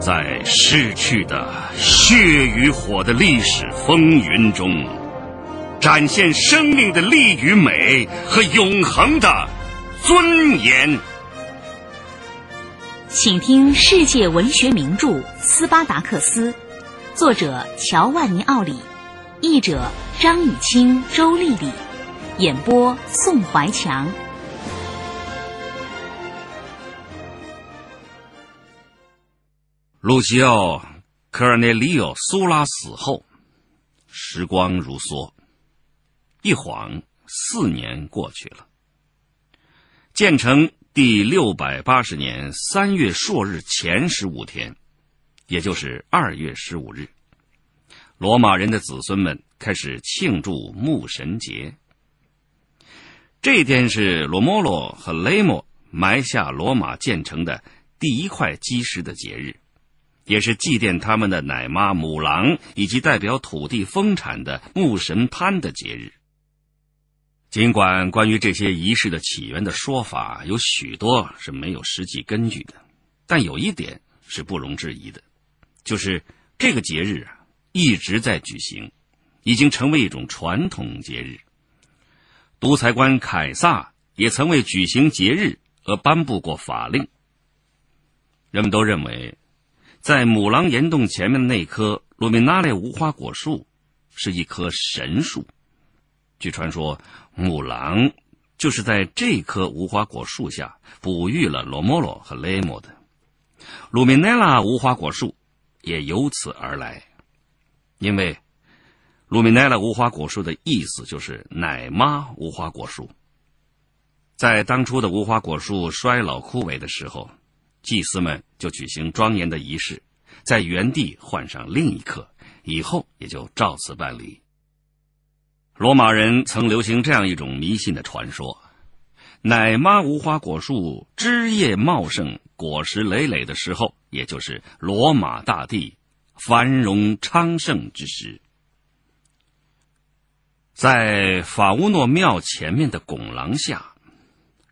在逝去的血与火的历史风云中，展现生命的力与美和永恒的尊严。请听世界文学名著《斯巴达克斯》，作者乔万尼·奥里，译者张雨清、周丽丽，演播宋怀强。路西奥·科尔内利奥·苏拉死后，时光如梭，一晃四年过去了。建成第六百八十年三月朔日前十五天，也就是二月十五日，罗马人的子孙们开始庆祝牧神节。这天是罗摩罗和雷莫埋下罗马建成的第一块基石的节日。也是祭奠他们的奶妈母狼以及代表土地丰产的牧神潘的节日。尽管关于这些仪式的起源的说法有许多是没有实际根据的，但有一点是不容置疑的，就是这个节日啊一直在举行，已经成为一种传统节日。独裁官凯撒也曾为举行节日而颁布过法令。人们都认为。在母狼岩洞前面的那棵鲁米纳列无花果树，是一棵神树。据传说，母狼就是在这棵无花果树下哺育了罗莫罗和雷莫的。鲁米奈拉无花果树也由此而来，因为鲁米奈拉无花果树的意思就是“奶妈无花果树”。在当初的无花果树衰老枯萎的时候。祭司们就举行庄严的仪式，在原地换上另一颗，以后也就照此办理。罗马人曾流行这样一种迷信的传说：奶妈无花果树枝叶茂盛、果实累累的时候，也就是罗马大地繁荣昌盛之时。在法乌诺庙前面的拱廊下，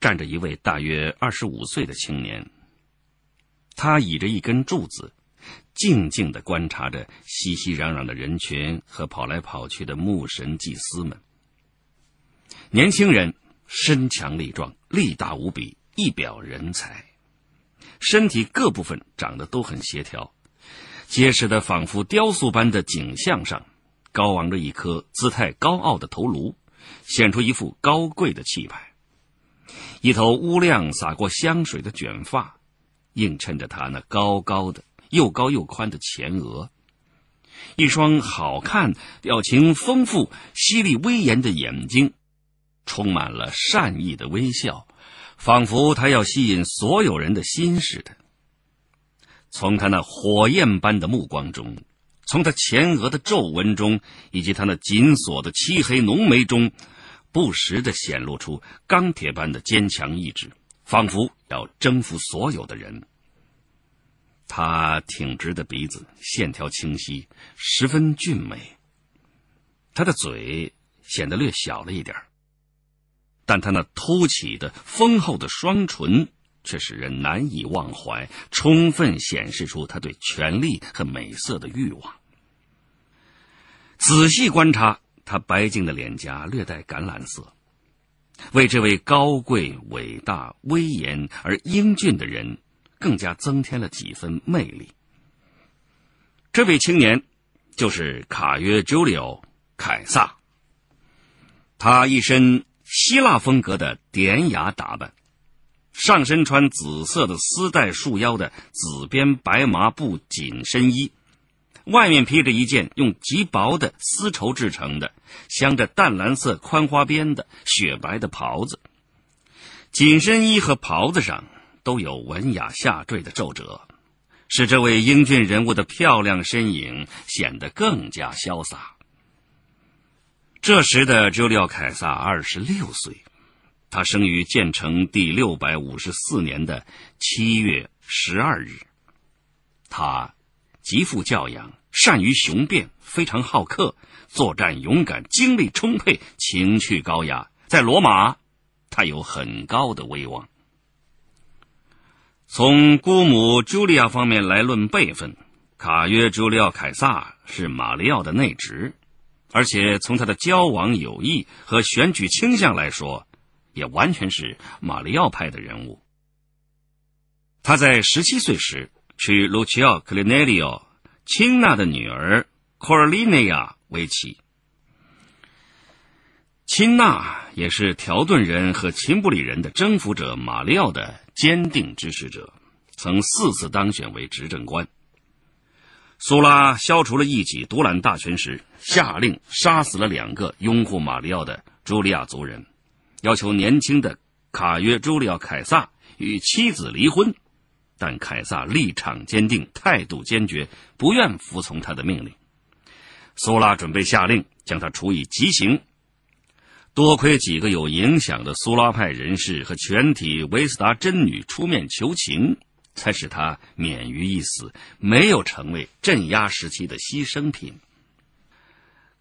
站着一位大约二十五岁的青年。他倚着一根柱子，静静地观察着熙熙攘攘的人群和跑来跑去的牧神祭司们。年轻人身强力壮，力大无比，一表人才，身体各部分长得都很协调，结实的仿佛雕塑般的景象上，高昂着一颗姿态高傲的头颅，显出一副高贵的气派。一头乌亮、洒过香水的卷发。映衬着他那高高的、又高又宽的前额，一双好看、表情丰富、犀利威严的眼睛，充满了善意的微笑，仿佛他要吸引所有人的心似的。从他那火焰般的目光中，从他前额的皱纹中，以及他那紧锁的漆黑浓眉中，不时地显露出钢铁般的坚强意志，仿佛。要征服所有的人。他挺直的鼻子，线条清晰，十分俊美。他的嘴显得略小了一点，但他那凸起的丰厚的双唇却使人难以忘怀，充分显示出他对权力和美色的欲望。仔细观察，他白净的脸颊略带橄榄色。为这位高贵、伟大、威严而英俊的人，更加增添了几分魅力。这位青年就是卡约·朱利奥·凯撒。他一身希腊风格的典雅打扮，上身穿紫色的丝带束腰的紫边白麻布紧身衣。外面披着一件用极薄的丝绸制成的、镶着淡蓝色宽花边的雪白的袍子，紧身衣和袍子上都有文雅下坠的皱褶，使这位英俊人物的漂亮身影显得更加潇洒。这时的朱利奥·凯撒二十六岁，他生于建成第六百五十四年的七月十二日，他。极富教养，善于雄辩，非常好客，作战勇敢，精力充沛，情趣高雅，在罗马，他有很高的威望。从姑母朱莉亚方面来论辈分，卡约·朱利奥·凯撒是马里奥的内侄，而且从他的交往友谊和选举倾向来说，也完全是马里奥派的人物。他在十七岁时。娶卢奇奥·克利内利奥·亲钦纳的女儿库尔利内亚为妻。钦纳也是条顿人和秦布里人的征服者马里奥的坚定支持者，曾四次当选为执政官。苏拉消除了一己独揽大权时，下令杀死了两个拥护马里奥的朱利亚族人，要求年轻的卡约朱利奥·凯撒与妻子离婚。但凯撒立场坚定，态度坚决，不愿服从他的命令。苏拉准备下令将他处以极刑，多亏几个有影响的苏拉派人士和全体维斯达真女出面求情，才使他免于一死，没有成为镇压时期的牺牲品。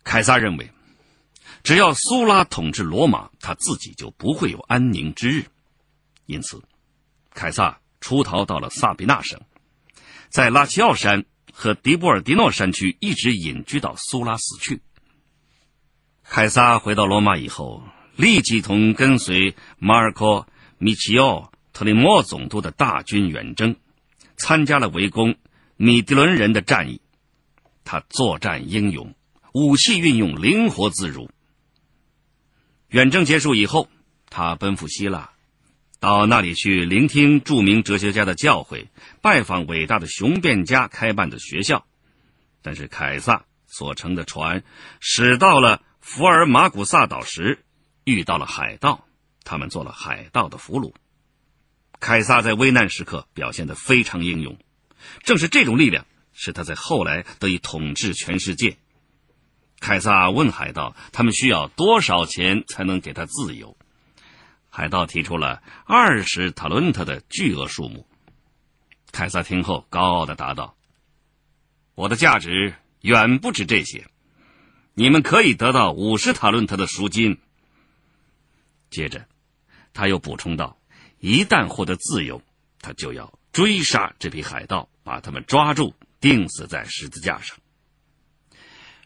凯撒认为，只要苏拉统治罗马，他自己就不会有安宁之日。因此，凯撒。出逃到了萨比纳省，在拉齐奥山和迪布尔迪诺山区一直隐居到苏拉死去。凯撒回到罗马以后，立即同跟随马尔科·米奇奥·特里莫总督的大军远征，参加了围攻米迪伦人的战役。他作战英勇，武器运用灵活自如。远征结束以后，他奔赴希腊。到那里去聆听著名哲学家的教诲，拜访伟大的雄辩家开办的学校。但是凯撒所乘的船，驶到了福尔马古萨岛时，遇到了海盗，他们做了海盗的俘虏。凯撒在危难时刻表现得非常英勇，正是这种力量，使他在后来得以统治全世界。凯撒问海盗，他们需要多少钱才能给他自由？海盗提出了二十塔伦特的巨额数目，凯撒听后高傲的答道：“我的价值远不止这些，你们可以得到五十塔伦特的赎金。”接着，他又补充道：“一旦获得自由，他就要追杀这批海盗，把他们抓住，钉死在十字架上。”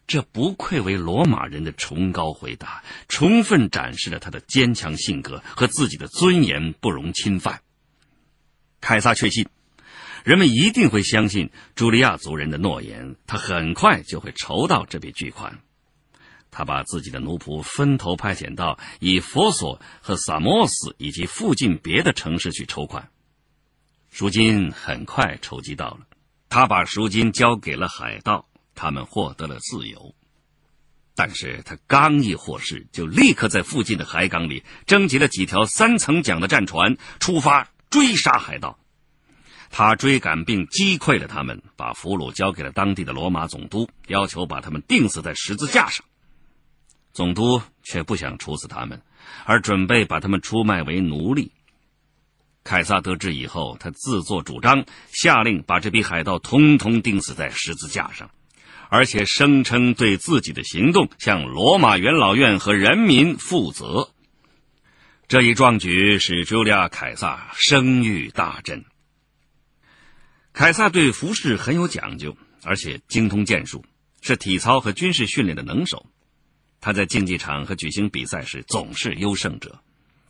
这不愧为罗马人的崇高回答，充分展示了他的坚强性格和自己的尊严不容侵犯。凯撒确信，人们一定会相信朱利亚族人的诺言，他很快就会筹到这笔巨款。他把自己的奴仆分头派遣到以佛索和萨莫斯以及附近别的城市去筹款，赎金很快筹集到了。他把赎金交给了海盗。他们获得了自由，但是他刚一获释，就立刻在附近的海港里征集了几条三层桨的战船，出发追杀海盗。他追赶并击溃了他们，把俘虏交给了当地的罗马总督，要求把他们钉死在十字架上。总督却不想处死他们，而准备把他们出卖为奴隶。凯撒得知以后，他自作主张，下令把这批海盗通通钉死在十字架上。而且声称对自己的行动向罗马元老院和人民负责。这一壮举使朱利亚凯撒声誉大振。凯撒对服饰很有讲究，而且精通剑术，是体操和军事训练的能手。他在竞技场和举行比赛时总是优胜者。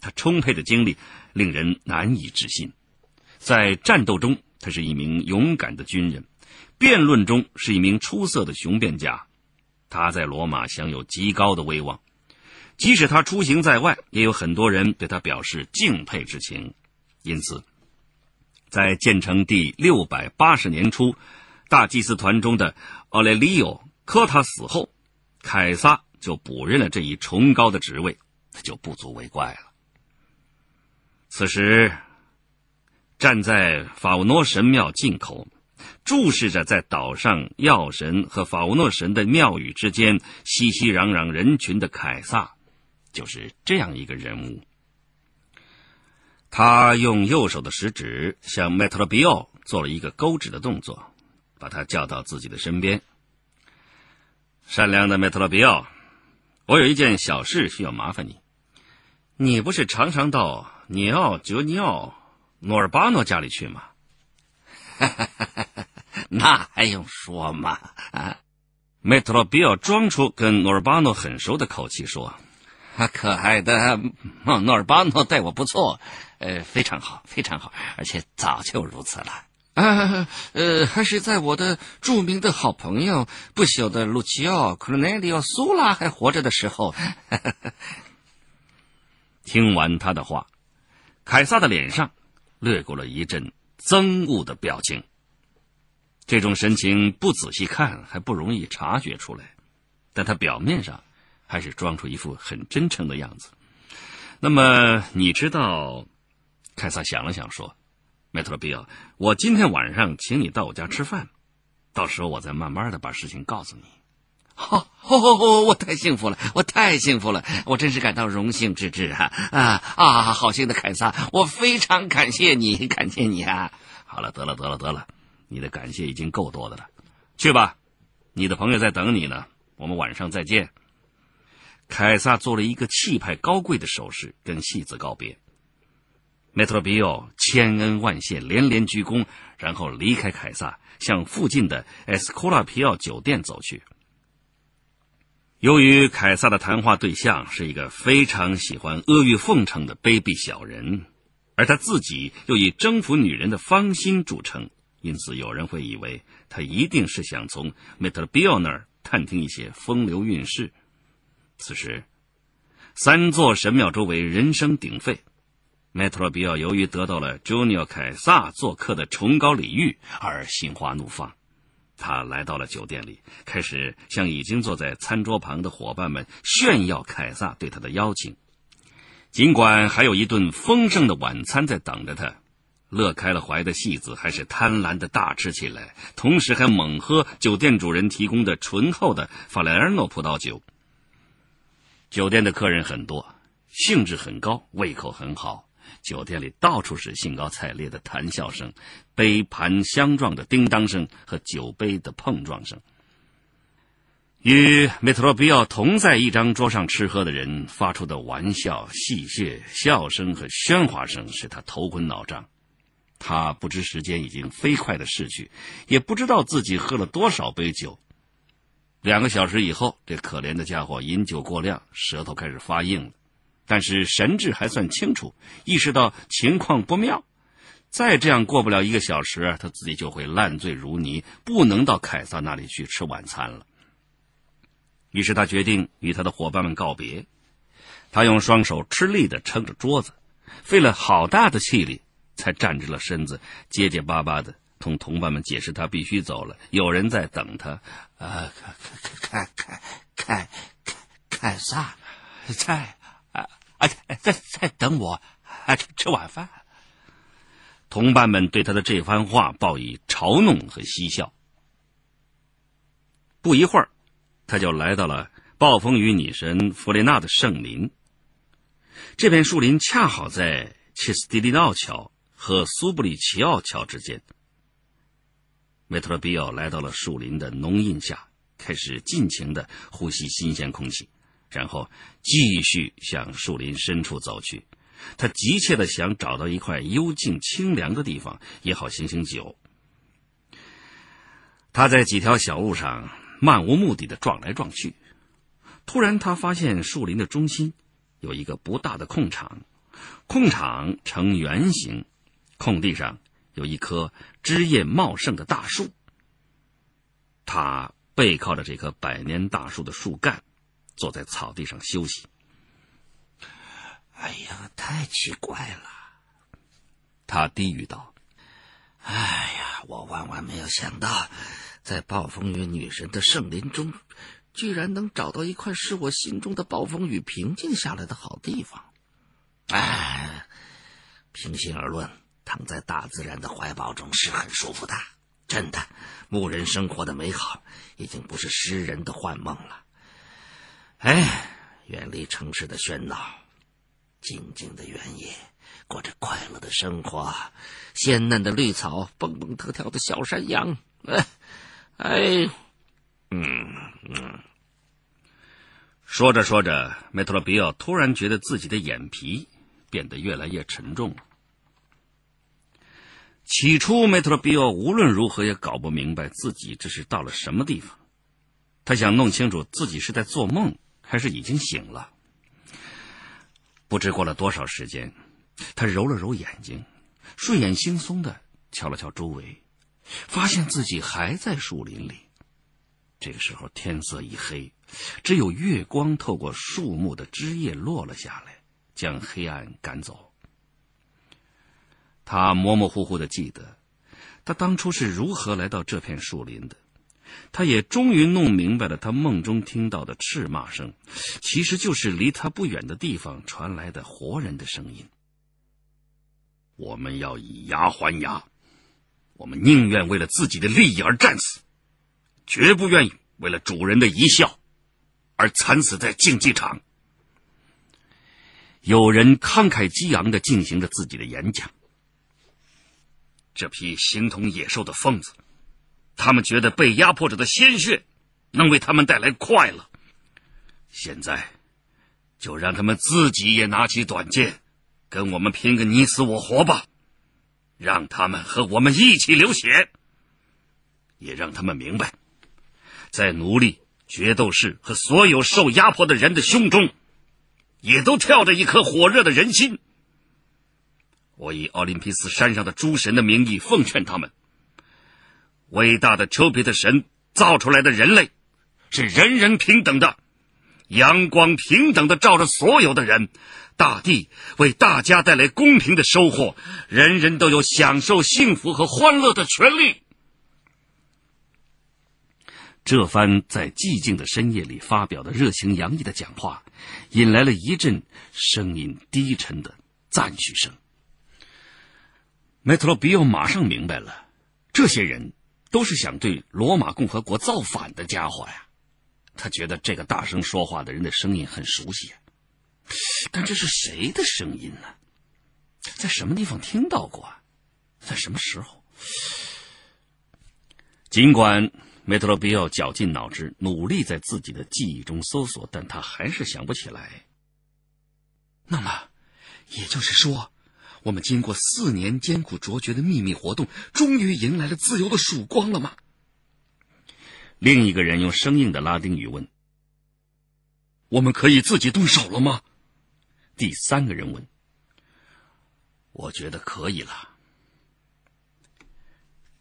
他充沛的精力令人难以置信。在战斗中，他是一名勇敢的军人。辩论中是一名出色的雄辩家，他在罗马享有极高的威望，即使他出行在外，也有很多人对他表示敬佩之情。因此，在建成第六百八十年初，大祭司团中的奥雷里奥·科塔死后，凯撒就补任了这一崇高的职位，就不足为怪了。此时，站在法乌诺神庙进口。注视着在岛上药神和法乌诺神的庙宇之间熙熙攘攘人群的凯撒，就是这样一个人物。他用右手的食指向麦特拉比奥做了一个勾指的动作，把他叫到自己的身边。善良的麦特拉比奥，我有一件小事需要麻烦你。你不是常常到尼奥·哲尼奥·诺尔巴诺家里去吗？哈哈哈哈。那还用说吗？啊，梅特罗比奥装出跟诺尔巴诺很熟的口气说：“啊，可爱的诺尔巴诺待我不错，呃，非常好，非常好，而且早就如此了。啊，呃，还是在我的著名的好朋友、不朽的路奇奥·克罗内利奥·苏拉还活着的时候。”听完他的话，凯撒的脸上掠过了一阵憎恶的表情。这种神情不仔细看还不容易察觉出来，但他表面上还是装出一副很真诚的样子。那么你知道？凯撒想了想说：“梅特罗比奥，我今天晚上请你到我家吃饭，到时候我再慢慢的把事情告诉你。”哦，我太幸福了，我太幸福了，我真是感到荣幸之至啊啊啊！好心的凯撒，我非常感谢你，感谢你啊！好了，得了，得了，得了。你的感谢已经够多的了，去吧，你的朋友在等你呢。我们晚上再见。凯撒做了一个气派高贵的手势，跟戏子告别。梅特 b i 奥千恩万谢，连连鞠躬，然后离开凯撒，向附近的埃斯库拉皮奥酒店走去。由于凯撒的谈话对象是一个非常喜欢阿谀奉承的卑鄙小人，而他自己又以征服女人的芳心著称。因此，有人会以为他一定是想从梅特 b 比奥那儿探听一些风流韵事。此时，三座神庙周围人声鼎沸。梅特 b 比奥由于得到了朱尼奥凯撒做客的崇高礼遇而心花怒放，他来到了酒店里，开始向已经坐在餐桌旁的伙伴们炫耀凯撒对他的邀请。尽管还有一顿丰盛的晚餐在等着他。乐开了怀的戏子还是贪婪的大吃起来，同时还猛喝酒店主人提供的醇厚的法莱尔诺葡萄酒。酒店的客人很多，兴致很高，胃口很好。酒店里到处是兴高采烈的谈笑声、杯盘相撞的叮当声和酒杯的碰撞声。与梅特罗比奥同在一张桌上吃喝的人发出的玩笑、戏谑、笑声和喧哗声，使他头昏脑胀。他不知时间已经飞快的逝去，也不知道自己喝了多少杯酒。两个小时以后，这可怜的家伙饮酒过量，舌头开始发硬了，但是神志还算清楚，意识到情况不妙，再这样过不了一个小时，他自己就会烂醉如泥，不能到凯撒那里去吃晚餐了。于是他决定与他的伙伴们告别。他用双手吃力地撑着桌子，费了好大的气力。才站直了身子，结结巴巴的同同伴们解释：“他必须走了，有人在等他。”啊，看，看，看，看，看，看啥？在啊啊，在在等我吃晚饭。同伴们对他的这番话报以嘲弄和嬉笑。不一会儿，他就来到了暴风雨女神弗雷娜的圣林。这片树林恰好在切斯蒂利诺桥。和苏布里奇奥桥之间，维罗利奥来到了树林的浓荫下，开始尽情的呼吸新鲜空气，然后继续向树林深处走去。他急切的想找到一块幽静清凉的地方，也好醒醒酒。他在几条小路上漫无目的的撞来撞去，突然他发现树林的中心有一个不大的空场，空场呈圆形。空地上有一棵枝叶茂盛的大树，他背靠着这棵百年大树的树干，坐在草地上休息。哎呀，太奇怪了！他低语道：“哎呀，我万万没有想到，在暴风雨女神的圣林中，居然能找到一块使我心中的暴风雨平静下来的好地方。”哎，平心而论。躺在大自然的怀抱中是很舒服的，真的。牧人生活的美好，已经不是诗人的幻梦了。哎，远离城市的喧闹，静静的原野，过着快乐的生活，鲜嫩的绿草，蹦蹦跳跳的小山羊。哎，哎，嗯嗯。说着说着，梅特罗比奥突然觉得自己的眼皮变得越来越沉重了。起初，梅特罗比奥无论如何也搞不明白自己这是到了什么地方。他想弄清楚自己是在做梦还是已经醒了。不知过了多少时间，他揉了揉眼睛，睡眼惺忪的瞧了瞧周围，发现自己还在树林里。这个时候天色已黑，只有月光透过树木的枝叶落了下来，将黑暗赶走。他模模糊糊的记得，他当初是如何来到这片树林的。他也终于弄明白了，他梦中听到的斥骂声，其实就是离他不远的地方传来的活人的声音。我们要以牙还牙，我们宁愿为了自己的利益而战死，绝不愿意为了主人的一笑，而惨死在竞技场。有人慷慨激昂的进行着自己的演讲。这批形同野兽的疯子，他们觉得被压迫者的鲜血能为他们带来快乐。现在，就让他们自己也拿起短剑，跟我们拼个你死我活吧！让他们和我们一起流血，也让他们明白，在奴隶、决斗士和所有受压迫的人的胸中，也都跳着一颗火热的人心。我以奥林匹斯山上的诸神的名义奉劝他们：伟大的丘比特神造出来的人类，是人人平等的，阳光平等的照着所有的人，大地为大家带来公平的收获，人人都有享受幸福和欢乐的权利。这番在寂静的深夜里发表的热情洋溢的讲话，引来了一阵声音低沉的赞许声。梅特罗比奥马上明白了，这些人都是想对罗马共和国造反的家伙呀。他觉得这个大声说话的人的声音很熟悉，但这是谁的声音呢？在什么地方听到过？在什么时候？尽管梅特罗比奥绞尽脑汁，努力在自己的记忆中搜索，但他还是想不起来。那么，也就是说。我们经过四年艰苦卓绝的秘密活动，终于迎来了自由的曙光了吗？另一个人用生硬的拉丁语问：“我们可以自己动手了吗？”第三个人问：“我觉得可以了。”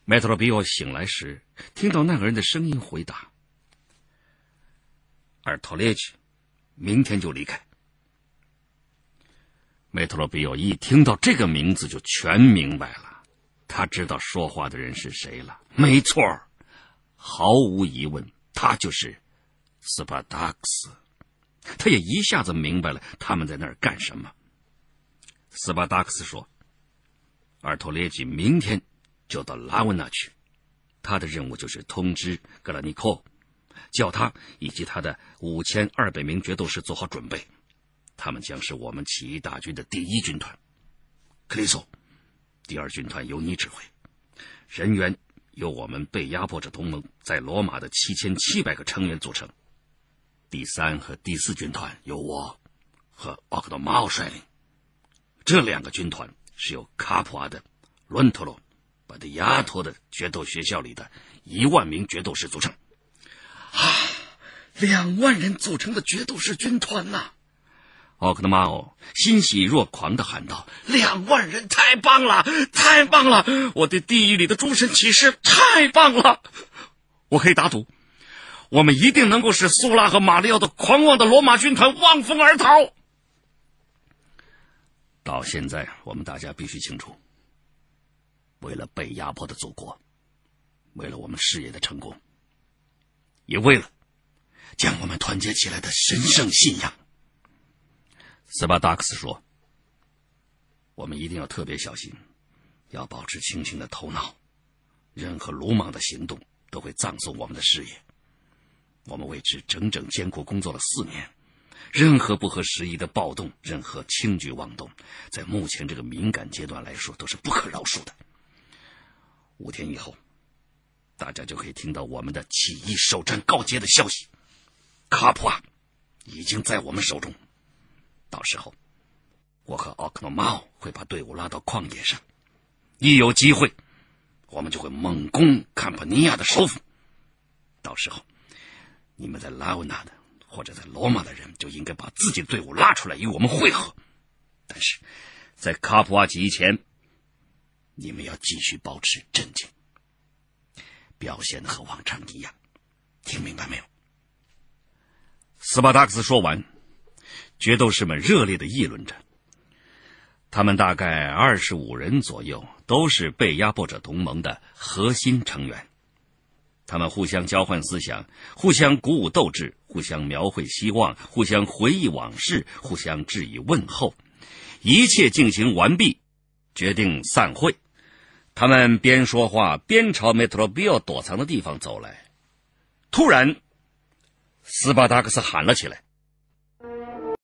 麦特罗比奥醒来时，听到那个人的声音回答：“尔托列奇，明天就离开。”梅特罗比奥一听到这个名字就全明白了，他知道说话的人是谁了。没错，毫无疑问，他就是斯巴达克斯。他也一下子明白了他们在那儿干什么。斯巴达克斯说：“尔托列吉明天就到拉文纳去，他的任务就是通知格拉尼科，叫他以及他的五千二百名决斗士做好准备。”他们将是我们起义大军的第一军团，克里索，第二军团由你指挥，人员由我们被压迫者同盟在罗马的七千七百个成员组成。第三和第四军团由我，和奥克多马奥率领，这两个军团是由卡普阿的伦托罗，和迪亚托的决斗学校里的一万名决斗士组成。啊，两万人组成的决斗士军团呐！奥克纳马尔欣喜若狂的喊道：“两万人，太棒了，太棒了！我对地狱里的诸神启示太棒了！我可以打赌，我们一定能够使苏拉和马里奥的狂妄的罗马军团望风而逃。”到现在，我们大家必须清楚：为了被压迫的祖国，为了我们事业的成功，也为了将我们团结起来的神圣信仰。斯巴达克斯说：“我们一定要特别小心，要保持清醒的头脑。任何鲁莽的行动都会葬送我们的事业。我们为之整整艰苦工作了四年，任何不合时宜的暴动，任何轻举妄动，在目前这个敏感阶段来说，都是不可饶恕的。五天以后，大家就可以听到我们的起义首战告捷的消息。卡普啊，已经在我们手中。”到时候，我和奥克诺玛奥会把队伍拉到旷野上，一有机会，我们就会猛攻坎普尼亚的首府。到时候，你们在拉文纳的或者在罗马的人就应该把自己的队伍拉出来与我们会合。但是，在卡普瓦起义前，你们要继续保持镇静，表现的和往常一样。听明白没有？斯巴达克斯说完。决斗士们热烈的议论着，他们大概二十五人左右，都是被压迫者同盟的核心成员。他们互相交换思想，互相鼓舞斗志，互相描绘希望，互相回忆往事，互相致以问候。一切进行完毕，决定散会。他们边说话边朝梅特罗比奥躲藏的地方走来，突然，斯巴达克斯喊了起来。